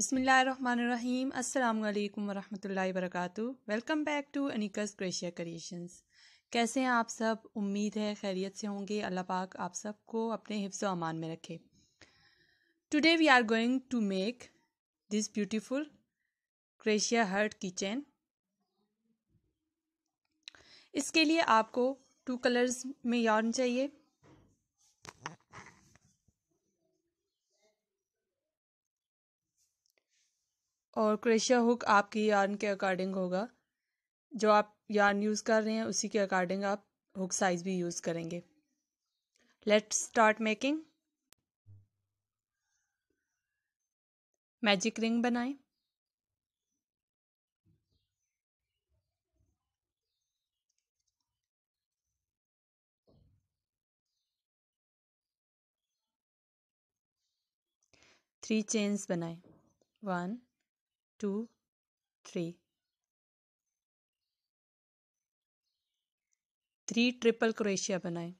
बसमीम् अल्लाम वरहमल वर्क वेलकम बैक टू अनिकस क्रेशिया क्रिएशंस कैसे हैं आप सब उम्मीद है खैरियत से होंगे अल्लाह पाक आप सबको अपने हिफ्स अमान में रखे today we are going to make this beautiful crochet heart keychain इसके लिए आपको टू कलर्स में यार्न चाहिए और क्रेशिया हुक आपकी यार्न के अकॉर्डिंग होगा जो आप यार्न यूज़ कर रहे हैं उसी के अकॉर्डिंग आप हुक साइज़ भी यूज़ करेंगे let start making magic ring बनाएं थ्री चेन्स बनाएं one two three three triple crochet बनाएं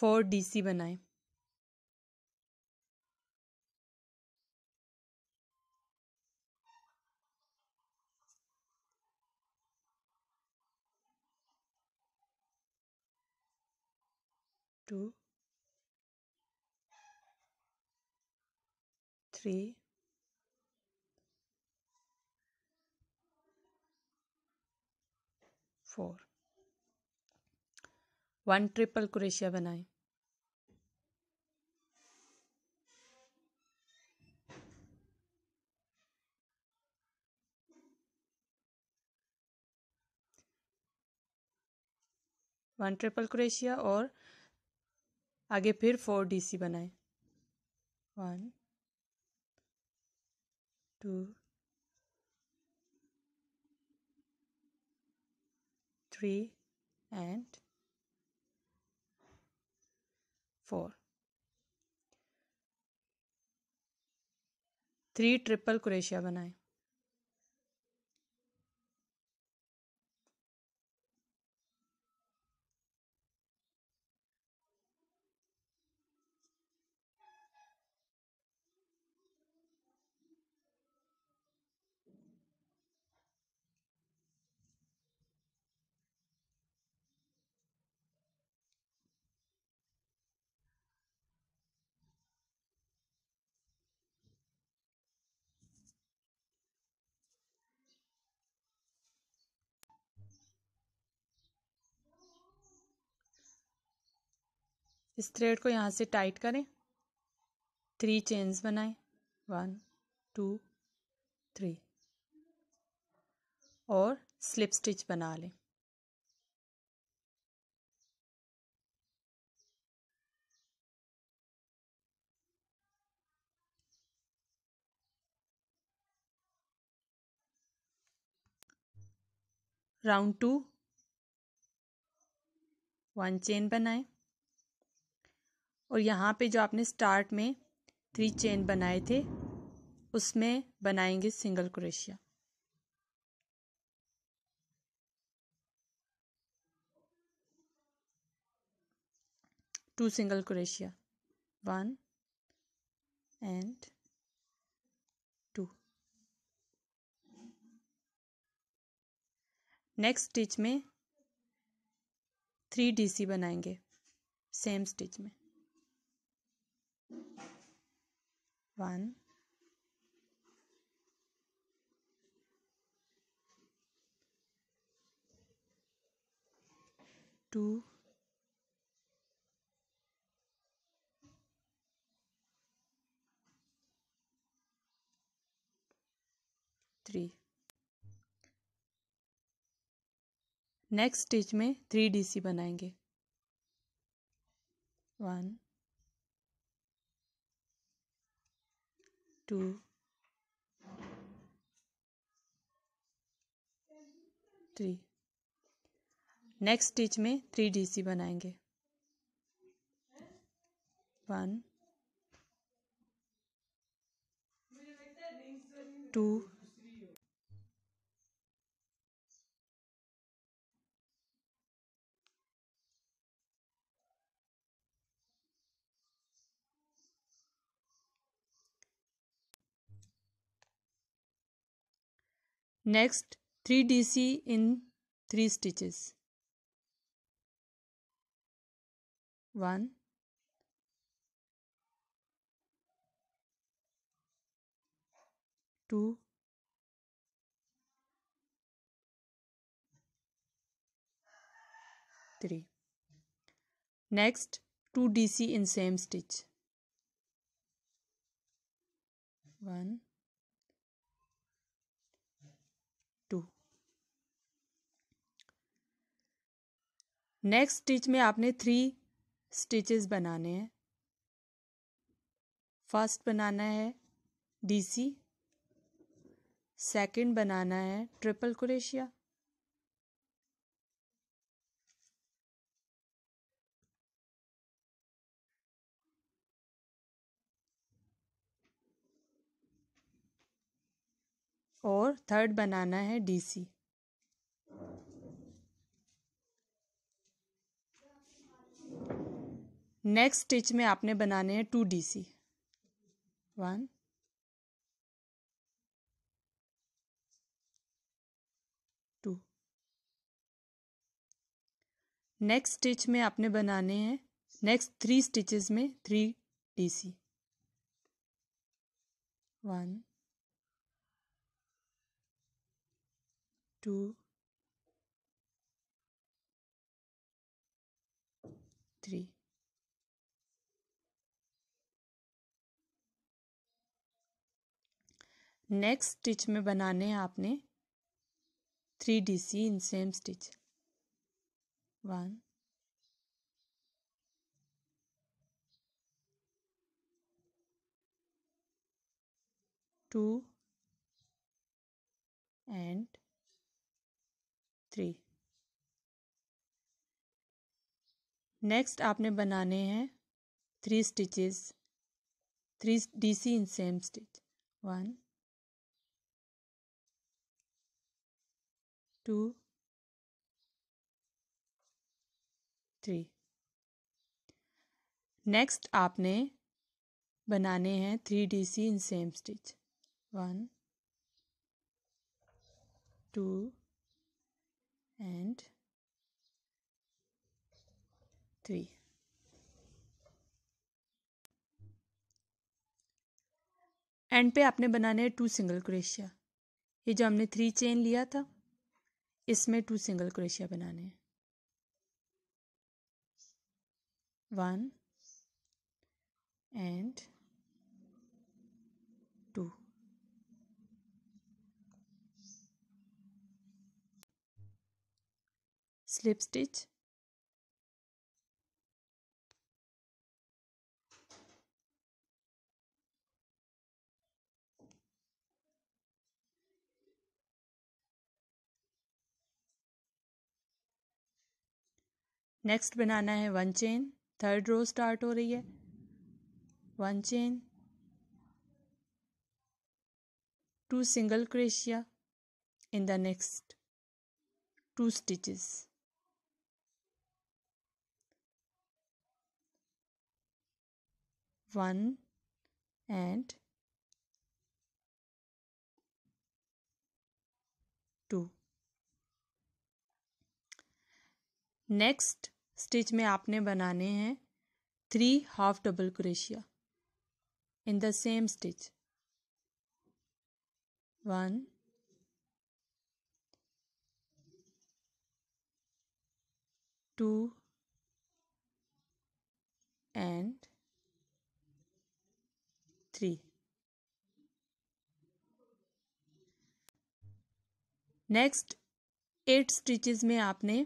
फोर डीसी बनाएं two three four one triple crochet बनाएं वन ट्रिपल क्रोशिया और आगे फिर फोर डीसी बनाए one two three and four three triple crochet बनाएं इस थ्रेड को यहाँ से टाइट करें थ्री चेन्स बनाएं वन टू थ्री और स्लिप स्टिच बना लें राउंड टू वन चेन बनाएं और यहाँ पे जो आपने स्टार्ट में थ्री चेन बनाए थे उसमें बनाएंगे single crochet two single crochet one and two next stitch में थ्री डीसी बनाएंगे सेम स्टिच में one two three next stitch में थ्री डीसी बनाएंगे one two three next stitch में थ्री डीसी बनाएंगे one two Next 3 DC in 3 stitches. 1 2 3 next 2 dc in same stitch 1 next stitch में आपने three stitches बनाने हैं first बनाना है डीसी सेकंड बनाना है ट्रिपल क्रेशिया और थर्ड बनाना है डीसी नेक्स्ट स्टिच में आपने बनाने हैं two D C one two next stitch में आपने बनाने हैं नेक्स्ट थ्री स्टिचेस में three D C one two next stitch में बनाने हैं आपने three D C in same stitch one two and three next आपने बनाने हैं three stitches three D C in same stitch one two, three next आपने बनाने हैं three D C in same stitch one two and three and पे आपने बनाने हैं टू सिंगल क्रेशिया ये जो हमने थ्री चेन लिया था इसमें टू सिंगल क्रोशिया बनाने हैं one and two slip stitch next बनाना है one chain third row start हो रही है one chain two single crochet in the next two stitches one and two next stitch में आपने बनाने हैं three half double crochet in the same stitch one two and three next eight stitches में आपने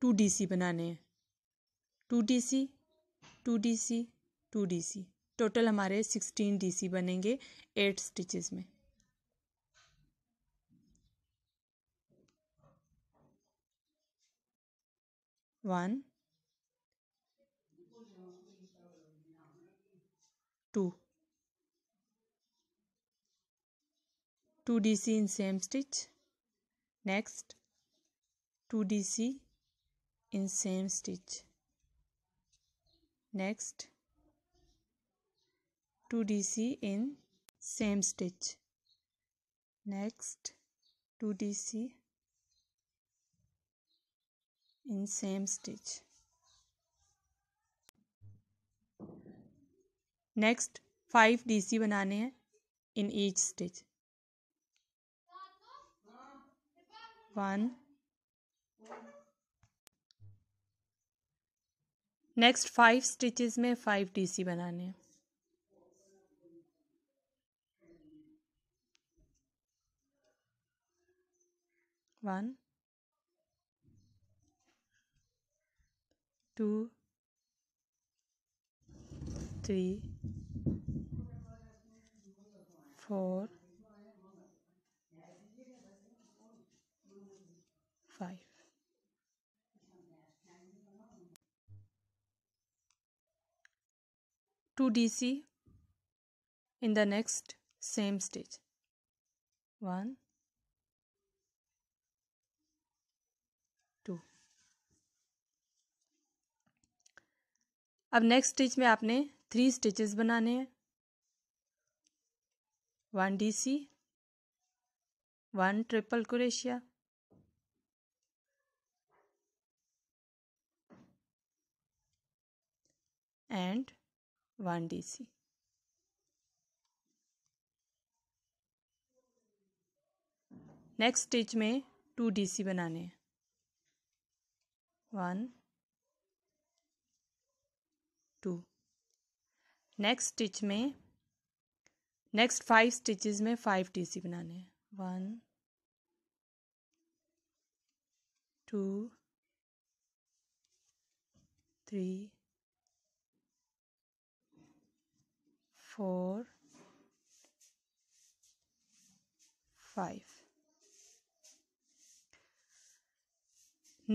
two D C बनाने हैं two D C two D C two D सी total हमारे sixteen D C बनेंगे एट स्टिचेस में one two two D C in same stitch next two D C in same stitch next 2 dc in same stitch next 2 dc in same stitch next five DC बनाने हैं in each stitch one next five stitches में five DC बनाने हैं one two three four 2 DC in the next same stitch 1 two अब next stitch में आपने three stitches बनाने हैं one D C one triple crochet and one D C next stitch में two D C बनाने हैं वन टू नेक्स्ट स्टिच में next five stitches में फाइव डी सी बनाने हैं one two three four, five.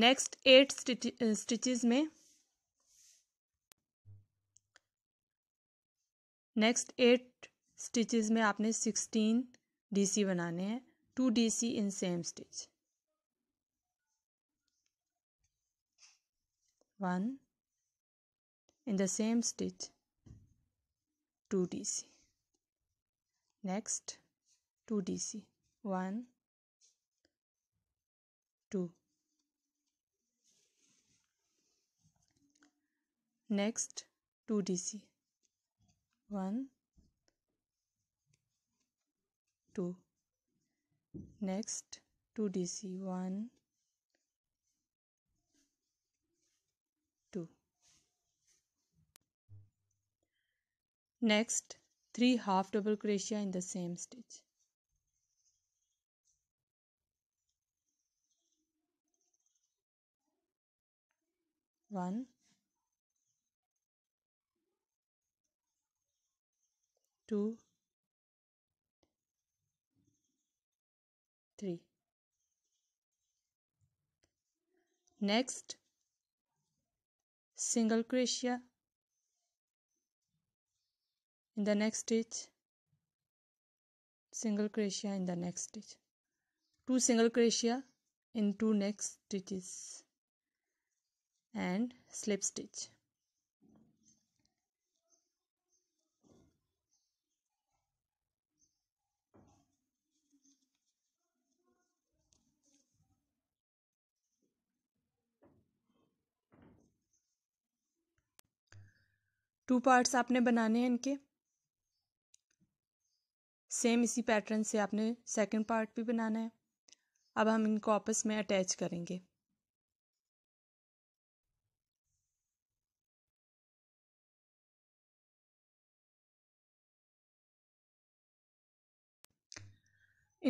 Next eight stitches में next eight stitches में आपने सिक्सटीन डीसी बनाने हैं two DC in same stitch one in the same stitch 2dc next 2dc 1 2 next 2dc 1 2 next 2dc 1 next 3 half double crochet in the same stitch one two three next single crochet in the next stitch single crochet in the next stitch two single crochet in two next stitches and slip stitch two parts आपने बनाने हैं इनके same इसी pattern से आपने second part भी बनाना है अब हम इनको आपस में अटैच करेंगे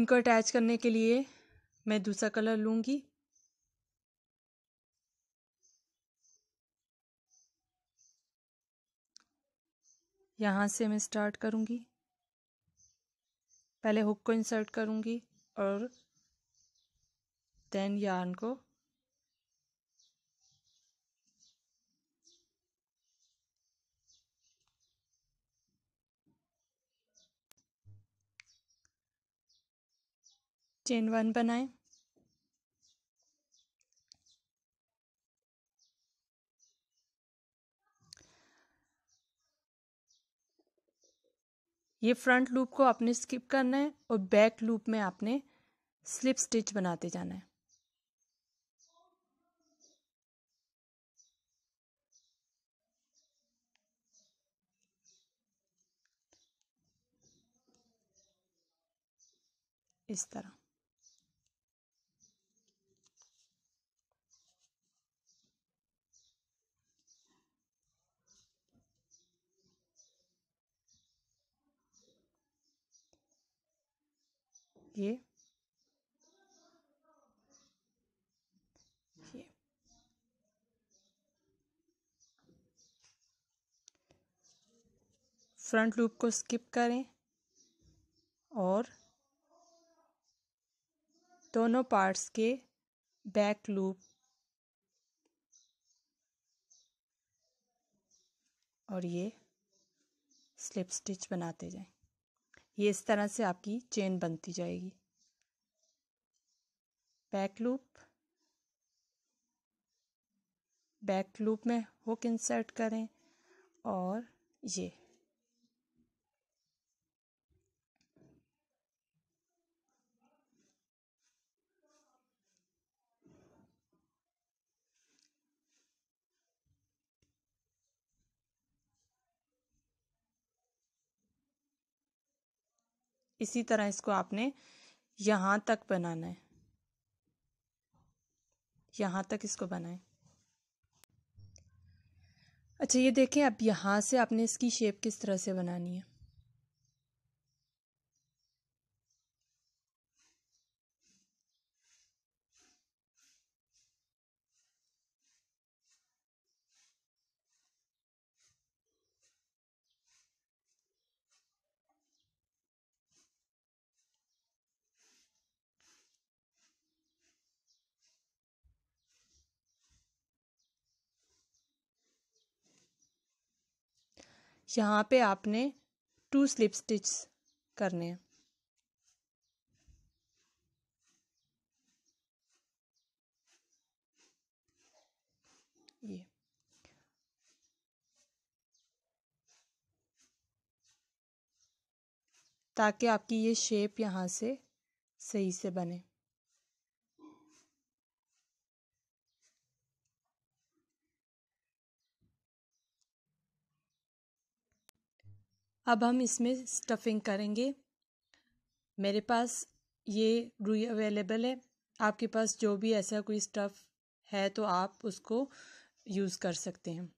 इनको अटैच करने के लिए मैं दूसरा कलर लूंगी यहाँ से मैं स्टार्ट करूँगी पहले हुक को इंसर्ट करूंगी और देन यार्न को चेन वन बनाएं ये फ्रंट लूप को आपने स्किप करना है और बैक लूप में आपने स्लिप स्टिच बनाते जाना है इस तरह ये ये फ्रंट लूप को स्किप करें और दोनों पार्ट्स के बैक लूप और ये स्लिप स्टिच बनाते जाएं ये इस तरह से आपकी चेन बनती जाएगी बैक लूप बैक लूप में हुक इंसर्ट करें और ये इसी तरह इसको आपने यहाँ तक बनाना है यहाँ तक इसको बनाएं अच्छा ये देखें अब यहाँ से आपने इसकी शेप किस तरह से बनानी है यहाँ पे आपने टू स्लिप स्टिच करने हैं ये ताकि आपकी ये शेप यहाँ से सही से बने अब हम इसमें स्टफिंग करेंगे मेरे पास ये रुई अवेलेबल है आपके पास जो भी ऐसा कोई स्टफ़ है तो आप उसको यूज़ कर सकते हैं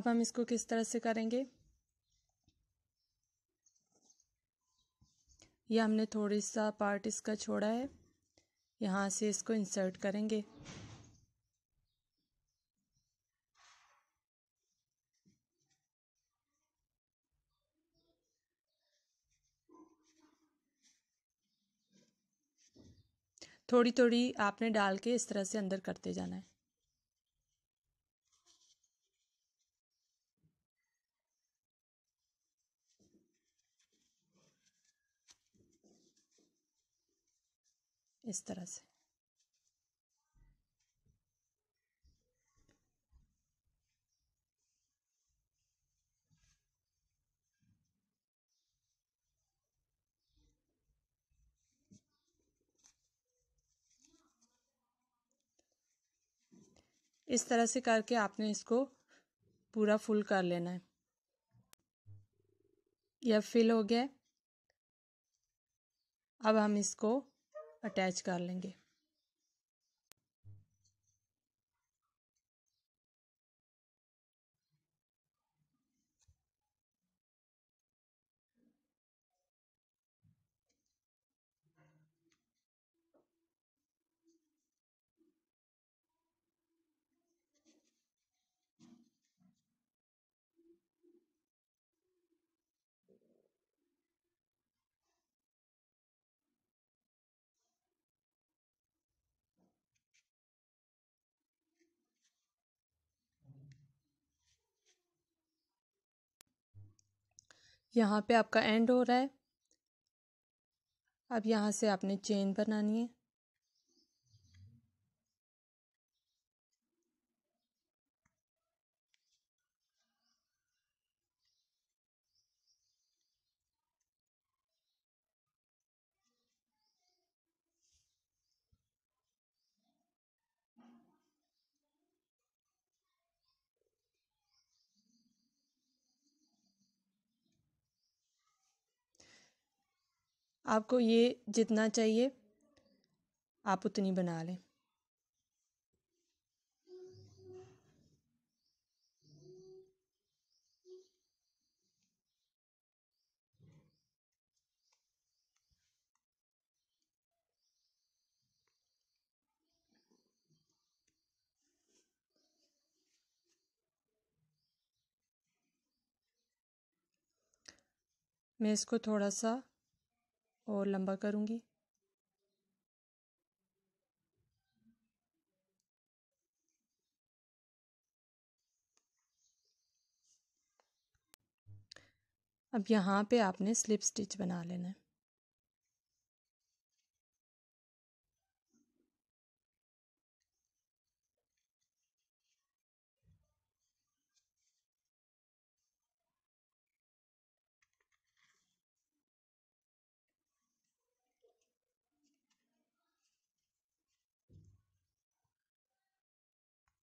अब हम इसको किस तरह से करेंगे ये हमने थोड़ी सा पार्ट इसका छोड़ा है यहाँ से इसको इंसर्ट करेंगे थोड़ी थोड़ी आपने डाल के इस तरह से अंदर करते जाना है इस तरह से इस तरह से करके आपने इसको पूरा फुल कर लेना है यह फिल हो गया अब हम इसको अटैच कर लेंगे यहाँ पे आपका एंड हो रहा है अब यहाँ से आपने चेन बनानी है आपको ये जितना चाहिए आप उतनी बना लें मैं इसको थोड़ा सा और लंबा करूँगी अब यहाँ पे आपने स्लिप स्टिच बना लेना है